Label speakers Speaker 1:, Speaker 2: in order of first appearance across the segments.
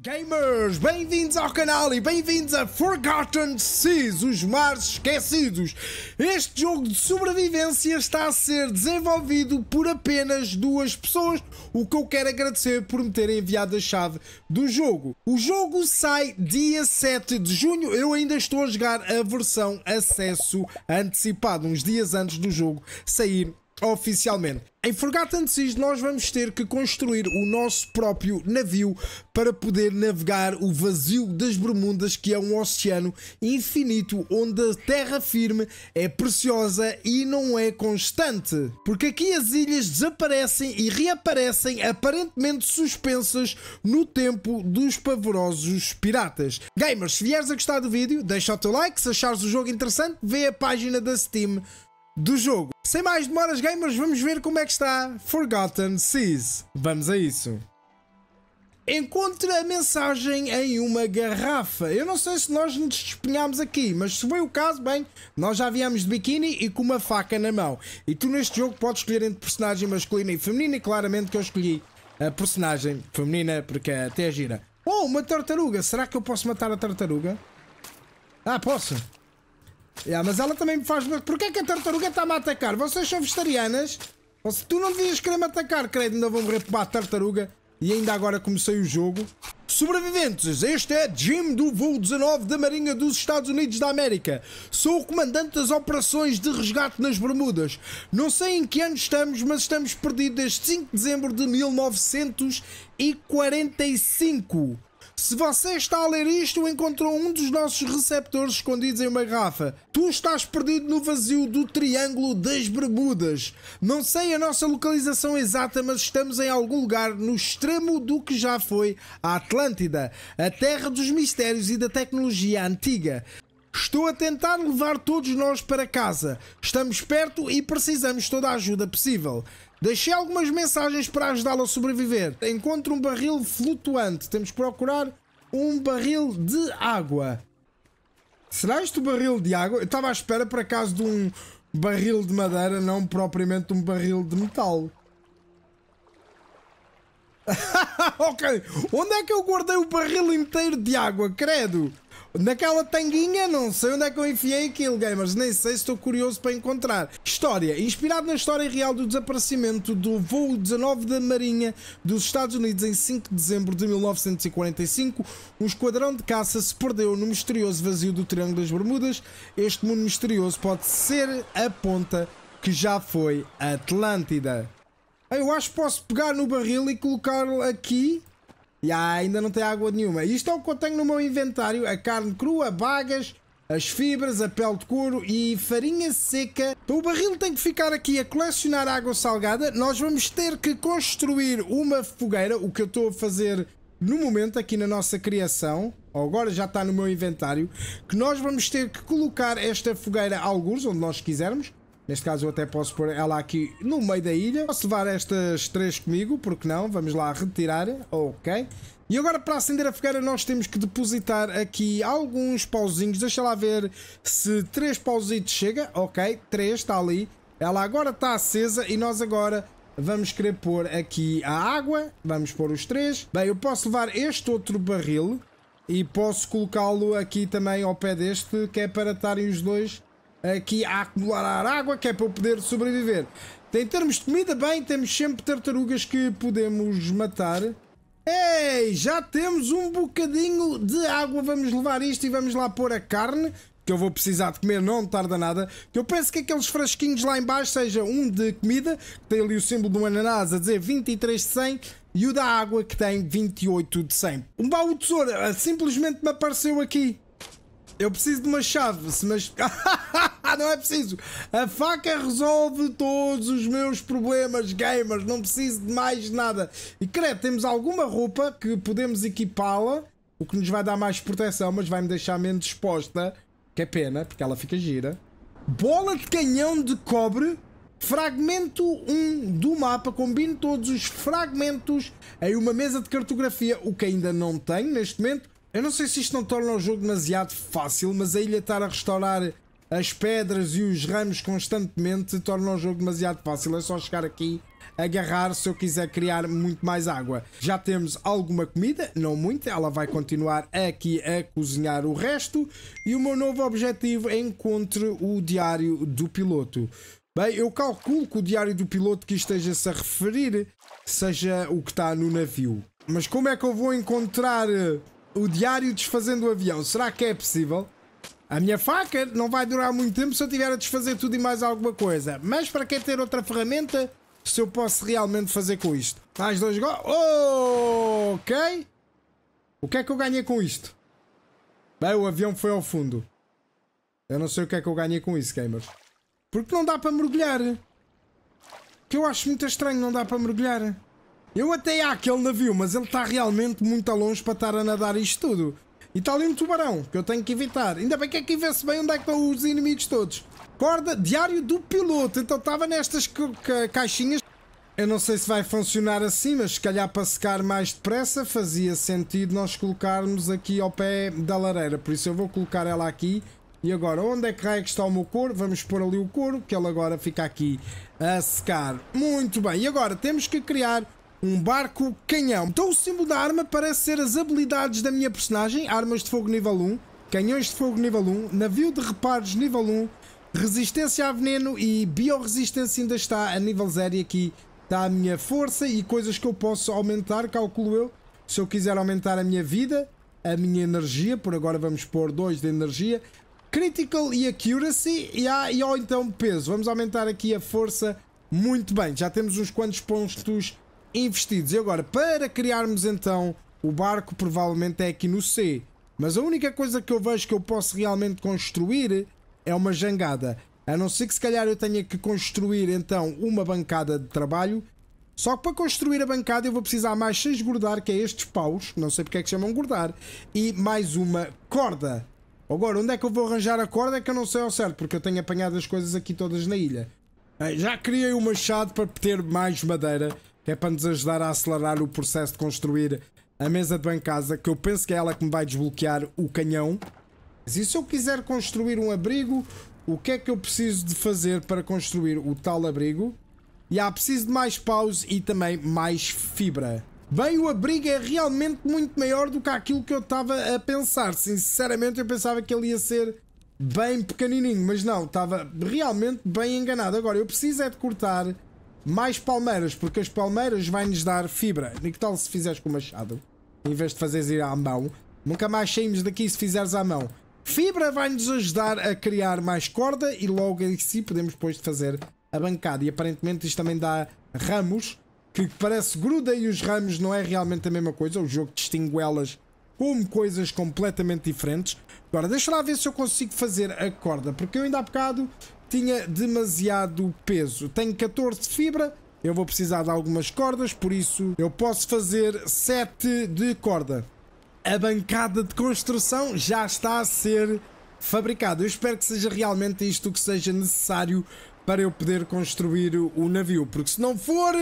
Speaker 1: Gamers, bem-vindos ao canal e bem-vindos a Forgotten Seas, os mares esquecidos. Este jogo de sobrevivência está a ser desenvolvido por apenas duas pessoas, o que eu quero agradecer por me terem enviado a chave do jogo. O jogo sai dia 7 de junho, eu ainda estou a jogar a versão acesso antecipado, uns dias antes do jogo sair oficialmente. Em Forgotten Seas nós vamos ter que construir o nosso próprio navio para poder navegar o vazio das Bermudas que é um oceano infinito onde a terra firme é preciosa e não é constante. Porque aqui as ilhas desaparecem e reaparecem aparentemente suspensas no tempo dos pavorosos piratas. Gamers, se vieres a gostar do vídeo, deixa o teu like, se achares o jogo interessante, vê a página da Steam do jogo. Sem mais demoras, gamers, vamos ver como é que está Forgotten Seas. Vamos a isso. Encontre a mensagem em uma garrafa. Eu não sei se nós nos despenhámos aqui, mas se foi o caso, bem, nós já viemos de biquíni e com uma faca na mão. E tu neste jogo podes escolher entre personagem masculina e feminina, e claramente que eu escolhi a personagem feminina, porque até é gira. Oh, uma tartaruga! Será que eu posso matar a tartaruga? Ah, posso! Yeah, mas ela também me faz. Porquê é que a tartaruga está-me a atacar? Vocês são vegetarianas? Se Tu não devias querer me atacar, credo, ainda vou morrer para a tartaruga. E ainda agora comecei o jogo. Sobreviventes, este é Jim do voo 19 da Marinha dos Estados Unidos da América. Sou o comandante das operações de resgate nas Bermudas. Não sei em que ano estamos, mas estamos perdidos desde 5 de dezembro de 1945. Se você está a ler isto, encontrou um dos nossos receptores escondidos em uma garrafa. Tu estás perdido no vazio do Triângulo das Bermudas. Não sei a nossa localização exata, mas estamos em algum lugar no extremo do que já foi a Atlântida, a terra dos mistérios e da tecnologia antiga. Estou a tentar levar todos nós para casa. Estamos perto e precisamos de toda a ajuda possível. Deixei algumas mensagens para ajudá-lo a sobreviver. Encontre um barril flutuante. Temos que procurar um barril de água. Será este o barril de água? Eu estava à espera, por acaso, de um barril de madeira, não propriamente um barril de metal. ok, onde é que eu guardei o barril inteiro de água? Credo! Naquela tanguinha, não sei onde é que eu enfiei aquilo, gamers. Nem sei, estou curioso para encontrar. História. Inspirado na história real do desaparecimento do voo 19 da Marinha dos Estados Unidos em 5 de dezembro de 1945, um esquadrão de caça se perdeu no misterioso vazio do Triângulo das Bermudas. Este mundo misterioso pode ser a ponta que já foi Atlântida. Eu acho que posso pegar no barril e colocar aqui já, ainda não tem água nenhuma. Isto é o que eu tenho no meu inventário: a carne crua, bagas, as fibras, a pele de couro e farinha seca. Então o barril tem que ficar aqui a colecionar água salgada. Nós vamos ter que construir uma fogueira, o que eu estou a fazer no momento aqui na nossa criação. Ou agora já está no meu inventário. Que nós vamos ter que colocar esta fogueira a alguns, onde nós quisermos. Neste caso eu até posso pôr ela aqui no meio da ilha. Posso levar estas três comigo, porque não? Vamos lá retirar. Ok. E agora para acender a fogueira nós temos que depositar aqui alguns pauzinhos. Deixa lá ver se três pauzitos chega. Ok, três está ali. Ela agora está acesa e nós agora vamos querer pôr aqui a água. Vamos pôr os três. Bem, eu posso levar este outro barril e posso colocá-lo aqui também ao pé deste, que é para estarem os dois aqui é a acumular água, que é para eu poder sobreviver. Em termos de comida, bem, temos sempre tartarugas que podemos matar. Ei, já temos um bocadinho de água. Vamos levar isto e vamos lá pôr a carne, que eu vou precisar de comer, não tarda nada. Que eu penso que aqueles frasquinhos lá embaixo seja um de comida, que tem ali o símbolo do ananás a dizer 23 de 100, e o da água que tem 28 de 100. Um baú de tesoura ah, simplesmente me apareceu aqui. Eu preciso de uma chave, mas. não é preciso. A faca resolve todos os meus problemas gamers. Não preciso de mais nada. E credo, temos alguma roupa que podemos equipá-la, o que nos vai dar mais proteção, mas vai me deixar menos exposta. Que é pena, porque ela fica gira. Bola de canhão de cobre. Fragmento 1 do mapa, combino todos os fragmentos em uma mesa de cartografia, o que ainda não tenho neste momento. Eu não sei se isto não torna o jogo demasiado fácil, mas a ilha estar a restaurar as pedras e os ramos constantemente torna o jogo demasiado fácil. É só chegar aqui, agarrar se eu quiser criar muito mais água. Já temos alguma comida, não muita, ela vai continuar aqui a cozinhar o resto. E o meu novo objetivo é encontre o diário do piloto. Bem, eu calculo que o diário do piloto que esteja-se a referir seja o que está no navio. Mas como é que eu vou encontrar o diário desfazendo o avião. Será que é possível? A minha faca não vai durar muito tempo se eu tiver a desfazer tudo e mais alguma coisa. Mas para que ter outra ferramenta se eu posso realmente fazer com isto? Mais dois gols. Oh, ok. O que é que eu ganhei com isto? Bem, o avião foi ao fundo. Eu não sei o que é que eu ganhei com isso, gamer. Porque não dá para mergulhar. Que eu acho muito estranho, não dá para mergulhar. Eu até há aquele navio, mas ele está realmente muito a longe para estar a nadar isto tudo. E está ali um tubarão, que eu tenho que evitar. Ainda bem que aqui é vê-se bem onde é que estão os inimigos todos. Corda, diário do piloto. Então estava nestas ca ca caixinhas. Eu não sei se vai funcionar assim, mas se calhar para secar mais depressa fazia sentido nós colocarmos aqui ao pé da lareira. Por isso eu vou colocar ela aqui. E agora, onde é que é que está o meu couro? Vamos pôr ali o couro, que ele agora fica aqui a secar. Muito bem. E agora, temos que criar um barco canhão. Então o símbolo da arma parece ser as habilidades da minha personagem. Armas de fogo nível 1, canhões de fogo nível 1, navio de reparos nível 1, resistência a veneno e bioresistência ainda está a nível 0 e aqui está a minha força e coisas que eu posso aumentar, calculo eu. Se eu quiser aumentar a minha vida, a minha energia, por agora vamos pôr 2 de energia, Critical e Accuracy e, há, e ou então peso. Vamos aumentar aqui a força muito bem. Já temos uns quantos pontos investidos. E agora, para criarmos então o barco, provavelmente é aqui no C. Mas a única coisa que eu vejo que eu posso realmente construir é uma jangada. A não ser que se calhar eu tenha que construir então uma bancada de trabalho. Só que para construir a bancada eu vou precisar mais 6 gordar, que é estes paus, não sei porque é que chamam gordar, e mais uma corda. Agora, onde é que eu vou arranjar a corda é que eu não sei ao certo, porque eu tenho apanhado as coisas aqui todas na ilha. Já criei o um machado para ter mais madeira, que é para nos ajudar a acelerar o processo de construir a mesa de casa, que eu penso que é ela que me vai desbloquear o canhão. Mas e se eu quiser construir um abrigo, o que é que eu preciso de fazer para construir o tal abrigo? E há preciso de mais paus e também mais fibra. Bem, o abrigo é realmente muito maior do que aquilo que eu estava a pensar. Sinceramente, eu pensava que ele ia ser bem pequenininho, mas não, estava realmente bem enganado. Agora, eu preciso é de cortar mais palmeiras, porque as palmeiras vão-nos dar fibra. E que tal se fizeres com o machado? Em vez de fazeres ir à mão. Nunca mais saímos daqui se fizeres à mão. Fibra vai-nos ajudar a criar mais corda e logo em si podemos depois fazer a bancada. E aparentemente isto também dá ramos, que parece gruda e os ramos não é realmente a mesma coisa. O jogo distingue elas como coisas completamente diferentes. Agora, deixa lá ver se eu consigo fazer a corda, porque eu ainda há bocado tinha demasiado peso. Tenho 14 de fibra, eu vou precisar de algumas cordas, por isso eu posso fazer 7 de corda. A bancada de construção já está a ser fabricada. Eu espero que seja realmente isto que seja necessário para eu poder construir o navio, porque se não for,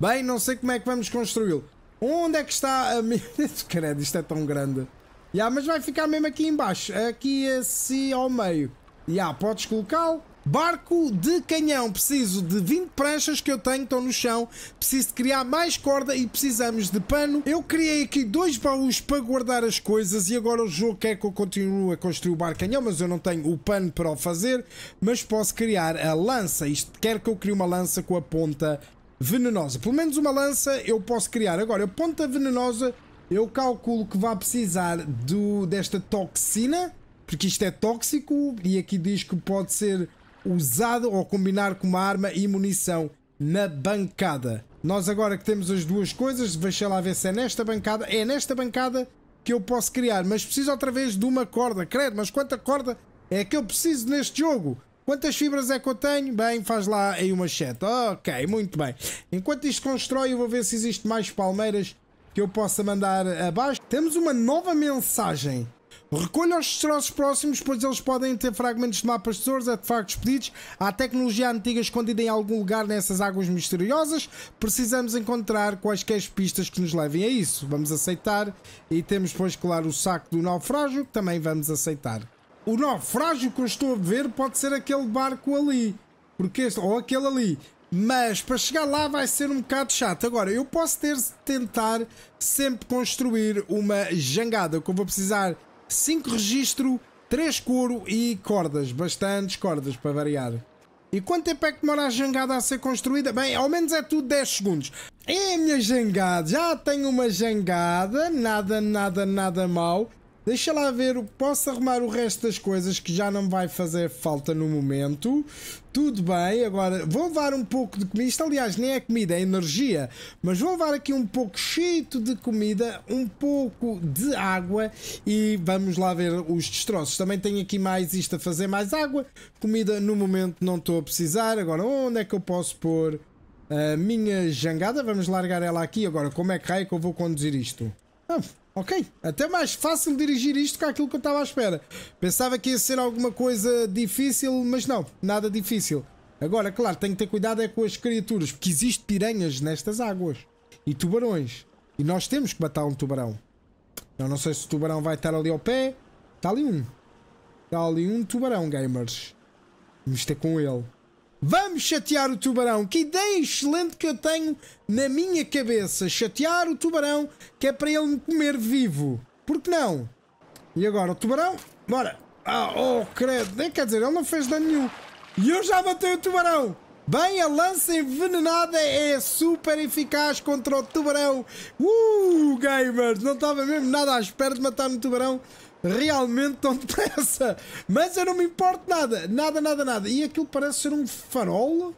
Speaker 1: bem, não sei como é que vamos construí-lo. Onde é que está a minha... Credo, isto é tão grande. Yeah, mas vai ficar mesmo aqui embaixo, aqui assim ao meio. Yeah, podes colocá-lo. Barco de canhão, preciso de 20 pranchas que eu tenho, estão no chão. Preciso de criar mais corda e precisamos de pano. Eu criei aqui dois baús para guardar as coisas e agora o jogo quer que eu continue a construir o barco canhão, mas eu não tenho o pano para o fazer. Mas posso criar a lança. Isto quer que eu crie uma lança com a ponta venenosa. Pelo menos uma lança eu posso criar. Agora, a ponta venenosa eu calculo que vai precisar do, desta toxina, porque isto é tóxico e aqui diz que pode ser usado ou combinar com uma arma e munição na bancada. Nós agora que temos as duas coisas, deixa lá ver se é nesta bancada. É nesta bancada que eu posso criar, mas preciso outra vez de uma corda. Credo, mas quanta corda é que eu preciso neste jogo? Quantas fibras é que eu tenho? Bem, faz lá aí uma seta. Ok, muito bem. Enquanto isto constrói, eu vou ver se existe mais palmeiras que eu possa mandar abaixo. Temos uma nova mensagem Recolha os destroços próximos, pois eles podem ter fragmentos de mapas, tesouros, artefactos pedidos. Há tecnologia antiga escondida em algum lugar nessas águas misteriosas. Precisamos encontrar quaisquer pistas que nos levem a isso. Vamos aceitar. E temos, pois, claro, o saco do naufrágio, que também vamos aceitar. O naufrágio que eu estou a ver pode ser aquele barco ali. Porque este, ou aquele ali. Mas para chegar lá vai ser um bocado chato. Agora, eu posso ter tentar sempre construir uma jangada. que eu vou precisar 5 registro, 3 couro e cordas, bastantes cordas para variar. E quanto tempo é que demora a jangada a ser construída? Bem, ao menos é tudo 10 segundos. É a minha jangada, já tenho uma jangada, nada, nada, nada mal. Deixa lá ver, o posso arrumar o resto das coisas que já não vai fazer falta no momento. Tudo bem, agora vou levar um pouco de comida. Isto, aliás, nem é comida, é energia. Mas vou levar aqui um pouco cheio de comida, um pouco de água e vamos lá ver os destroços. Também tenho aqui mais isto a fazer, mais água. Comida, no momento, não estou a precisar. Agora, onde é que eu posso pôr a minha jangada? Vamos largar ela aqui. Agora, como é que raio é que eu vou conduzir isto? Ah, Ok, até mais fácil dirigir isto que aquilo que eu estava à espera. Pensava que ia ser alguma coisa difícil, mas não, nada difícil. Agora, claro, tenho que ter cuidado é com as criaturas, porque existem piranhas nestas águas e tubarões. E nós temos que matar um tubarão. Eu não sei se o tubarão vai estar ali ao pé. Está ali um. Está ali um tubarão, gamers. Vamos ter com ele. Vamos chatear o tubarão. Que ideia excelente que eu tenho na minha cabeça. Chatear o tubarão, que é para ele me comer vivo. Por que não? E agora o tubarão? Bora. Ah, oh, credo. Nem quer dizer, ele não fez dano nenhum. E eu já matei o tubarão. Bem, a lança envenenada é super eficaz contra o tubarão. Uh, gamers, não estava mesmo nada à espera de matar um tubarão realmente tão depressa. Mas eu não me importo nada, nada, nada, nada. E aquilo parece ser um farol.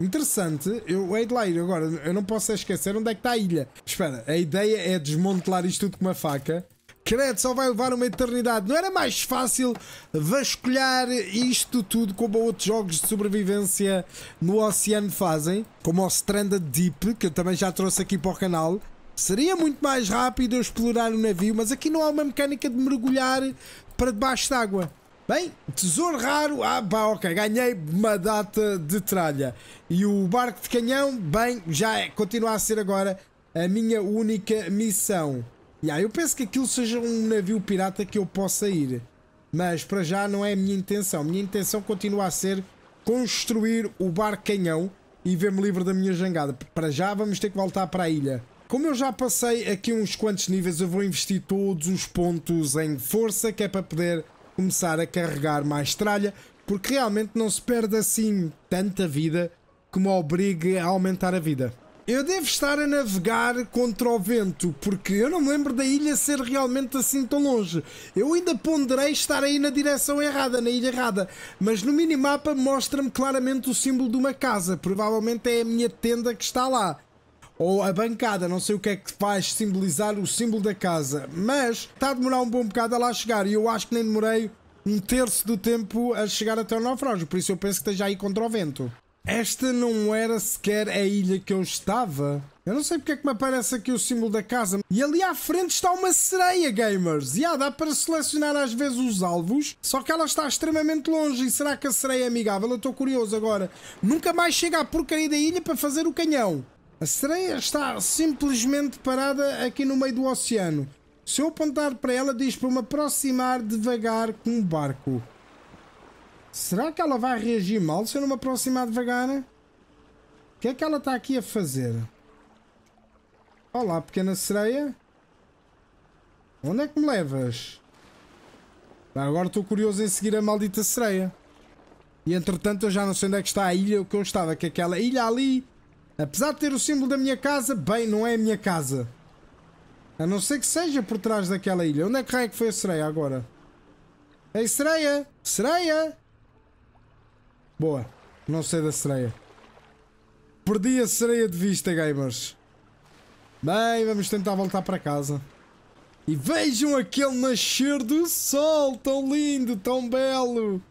Speaker 1: Interessante, eu hei de lá ir agora, eu não posso esquecer onde é que está a ilha. Espera, a ideia é desmontelar isto tudo com uma faca. Credo, só vai levar uma eternidade. Não era mais fácil vasculhar isto tudo como outros jogos de sobrevivência no oceano fazem? Como o Stranded Deep, que eu também já trouxe aqui para o canal. Seria muito mais rápido eu explorar o um navio, mas aqui não há uma mecânica de mergulhar para debaixo d'água. Bem, tesouro raro, ah, pá, ok, ganhei uma data de tralha. E o barco de canhão, bem, já é, continua a ser agora a minha única missão. E yeah, eu penso que aquilo seja um navio pirata que eu possa ir. Mas para já não é a minha intenção. A minha intenção continua a ser construir o barco canhão e ver-me livre da minha jangada. Para já vamos ter que voltar para a ilha. Como eu já passei aqui uns quantos níveis, eu vou investir todos os pontos em força, que é para poder começar a carregar mais tralha, porque realmente não se perde assim tanta vida que me obrigue a aumentar a vida. Eu devo estar a navegar contra o vento, porque eu não me lembro da ilha ser realmente assim tão longe. Eu ainda ponderei estar aí na direção errada, na ilha errada, mas no minimapa mostra-me claramente o símbolo de uma casa. Provavelmente é a minha tenda que está lá ou a bancada, não sei o que é que faz simbolizar o símbolo da casa, mas está a demorar um bom bocado a lá chegar e eu acho que nem demorei um terço do tempo a chegar até o naufrágio, por isso eu penso que esteja aí contra o vento. Esta não era sequer a ilha que eu estava. Eu não sei porque é que me aparece aqui o símbolo da casa. E ali à frente está uma sereia, gamers. E ah dá para selecionar às vezes os alvos, só que ela está extremamente longe. E será que a sereia é amigável? Eu estou curioso agora. Nunca mais chega à porcaria da ilha para fazer o canhão. A sereia está simplesmente parada aqui no meio do oceano. Se eu apontar para ela, diz para me aproximar devagar com um barco. Será que ela vai reagir mal se eu não me aproximar devagar? O que é que ela está aqui a fazer? Olá, pequena sereia. Onde é que me levas? Agora estou curioso em seguir a maldita sereia. E entretanto eu já não sei onde é que está a ilha, o que eu estava, que é aquela ilha ali Apesar de ter o símbolo da minha casa, bem, não é a minha casa. A não ser que seja por trás daquela ilha. Onde é que é que foi a sereia agora? Ei, é sereia! Sereia! Boa. Não sei da sereia. Perdi a sereia de vista, gamers. Bem, vamos tentar voltar para casa. E vejam aquele nascer do sol, tão lindo, tão belo.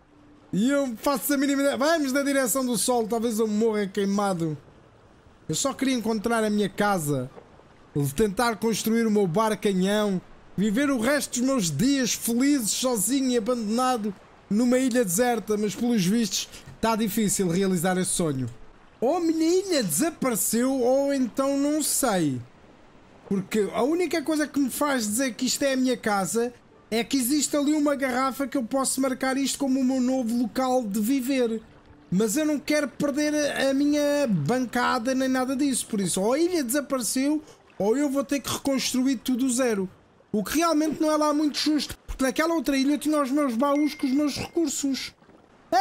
Speaker 1: E eu faço a mínima ideia. Vamos na direção do sol, talvez eu morra queimado. Eu só queria encontrar a minha casa, tentar construir o meu barcanhão, viver o resto dos meus dias felizes, sozinho e abandonado numa ilha deserta, mas pelos vistos está difícil realizar esse sonho. Ou a minha ilha desapareceu, ou então não sei. Porque a única coisa que me faz dizer que isto é a minha casa é que existe ali uma garrafa que eu posso marcar isto como o meu novo local de viver. Mas eu não quero perder a minha bancada nem nada disso. Por isso, ou a ilha desapareceu, ou eu vou ter que reconstruir tudo do zero. O que realmente não é lá muito justo, porque naquela outra ilha eu tinha os meus baús com os meus recursos.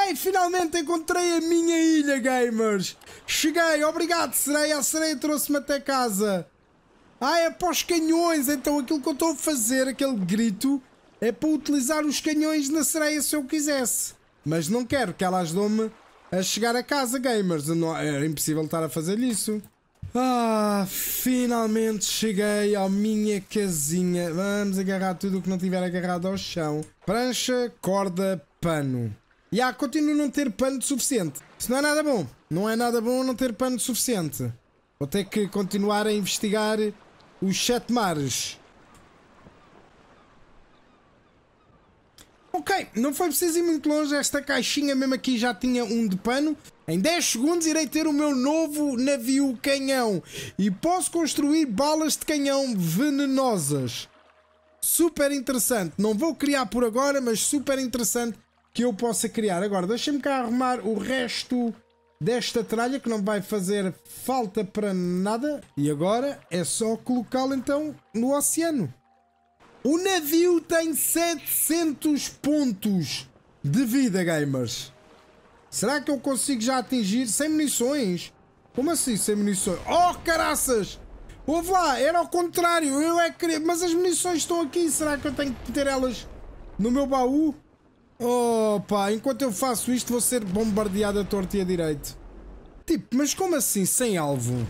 Speaker 1: Ei, finalmente encontrei a minha ilha, gamers! Cheguei, obrigado, sereia! A sereia trouxe-me até casa! Ah, é para os canhões! Então aquilo que eu estou a fazer, aquele grito, é para utilizar os canhões na sereia se eu quisesse. Mas não quero, que ela ajudou-me a chegar a casa, gamers. Não, é, era impossível estar a fazer isso. Ah, finalmente cheguei à minha casinha. Vamos agarrar tudo o que não tiver agarrado ao chão. Prancha, corda, pano. E ah, continuo a não ter pano suficiente. Isso não é nada bom. Não é nada bom não ter pano suficiente. Vou ter que continuar a investigar os sete mares. Ok, não foi preciso ir muito longe, esta caixinha mesmo aqui já tinha um de pano. Em 10 segundos irei ter o meu novo navio canhão e posso construir balas de canhão venenosas. Super interessante, não vou criar por agora, mas super interessante que eu possa criar. Agora, deixem-me cá arrumar o resto desta tralha que não vai fazer falta para nada. E agora é só colocá-la então no oceano. O navio tem 700 pontos de vida, gamers. Será que eu consigo já atingir sem munições? Como assim sem munições? Oh, caraças! Ouve lá, era ao contrário, eu é querer... Mas as munições estão aqui, será que eu tenho que meter elas no meu baú? Oh pá, enquanto eu faço isto vou ser bombardeado a torta e a direito. Tipo, mas como assim sem alvo?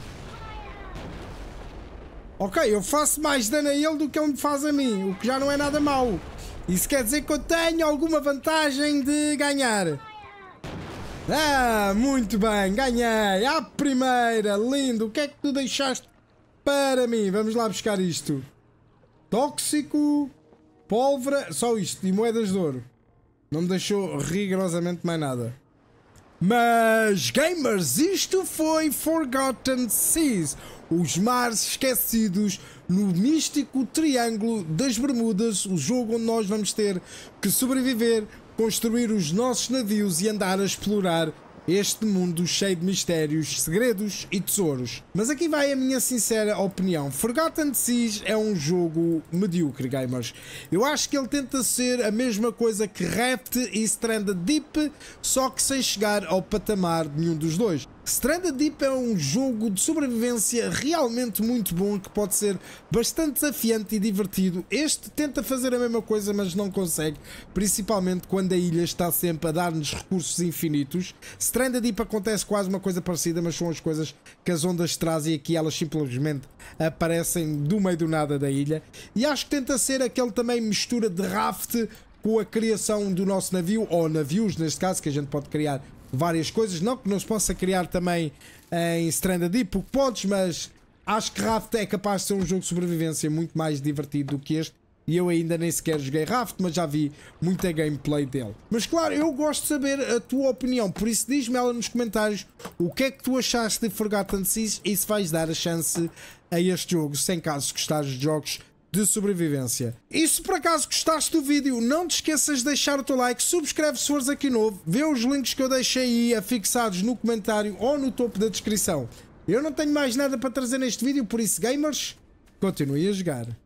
Speaker 1: Ok, eu faço mais dano a ele do que ele me faz a mim, o que já não é nada mau. Isso quer dizer que eu tenho alguma vantagem de ganhar. Ah, muito bem, ganhei. a primeira, lindo. O que é que tu deixaste para mim? Vamos lá buscar isto. Tóxico, pólvora, só isto, e moedas de ouro. Não me deixou rigorosamente mais nada. Mas, gamers, isto foi Forgotten Seas, os mares esquecidos no místico Triângulo das Bermudas, o jogo onde nós vamos ter que sobreviver, construir os nossos navios e andar a explorar este mundo cheio de mistérios, segredos e tesouros. Mas aqui vai a minha sincera opinião. Forgotten Seas é um jogo medíocre, gamers. Eu acho que ele tenta ser a mesma coisa que Raft e Stranded Deep, só que sem chegar ao patamar de nenhum dos dois. Stranded Deep é um jogo de sobrevivência realmente muito bom que pode ser bastante desafiante e divertido. Este tenta fazer a mesma coisa, mas não consegue, principalmente quando a ilha está sempre a dar-nos recursos infinitos. Stranded Deep acontece quase uma coisa parecida, mas são as coisas que as ondas trazem aqui, elas simplesmente aparecem do meio do nada da ilha. E acho que tenta ser aquele também mistura de raft com a criação do nosso navio, ou navios neste caso, que a gente pode criar várias coisas. Não que não se possa criar também eh, em Stranded Deep, porque podes, mas acho que Raft é capaz de ser um jogo de sobrevivência muito mais divertido do que este. E eu ainda nem sequer joguei Raft, mas já vi muita gameplay dele. Mas claro, eu gosto de saber a tua opinião, por isso diz-me ela nos comentários o que é que tu achaste de Forgotten Seas e se vais dar a chance a este jogo. sem caso gostares de jogos de sobrevivência. E se por acaso gostaste do vídeo, não te esqueças de deixar o teu like, subscreve se fores aqui novo, vê os links que eu deixei aí afixados no comentário ou no topo da descrição. Eu não tenho mais nada para trazer neste vídeo, por isso gamers, continue a jogar.